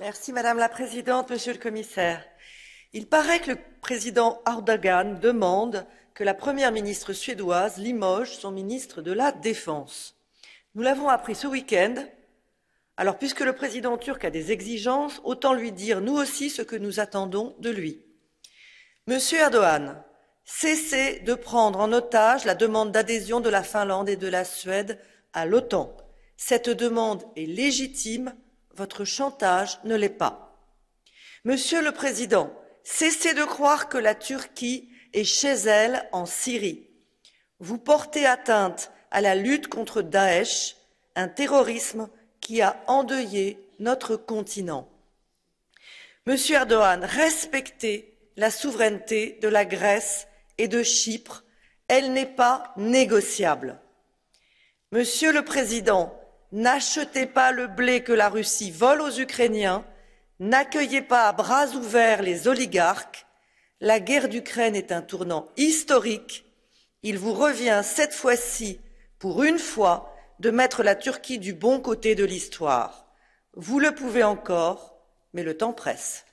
Merci Madame la Présidente, Monsieur le Commissaire. Il paraît que le président Erdogan demande que la Première ministre suédoise limoge son ministre de la Défense. Nous l'avons appris ce week-end. Alors, puisque le président turc a des exigences, autant lui dire nous aussi ce que nous attendons de lui. Monsieur Erdogan, cessez de prendre en otage la demande d'adhésion de la Finlande et de la Suède à l'OTAN. Cette demande est légitime votre chantage ne l'est pas. Monsieur le Président, cessez de croire que la Turquie est chez elle en Syrie. Vous portez atteinte à la lutte contre Daesh, un terrorisme qui a endeuillé notre continent. Monsieur Erdogan, respectez la souveraineté de la Grèce et de Chypre. Elle n'est pas négociable. Monsieur le Président, N'achetez pas le blé que la Russie vole aux Ukrainiens. N'accueillez pas à bras ouverts les oligarques. La guerre d'Ukraine est un tournant historique. Il vous revient cette fois-ci, pour une fois, de mettre la Turquie du bon côté de l'histoire. Vous le pouvez encore, mais le temps presse.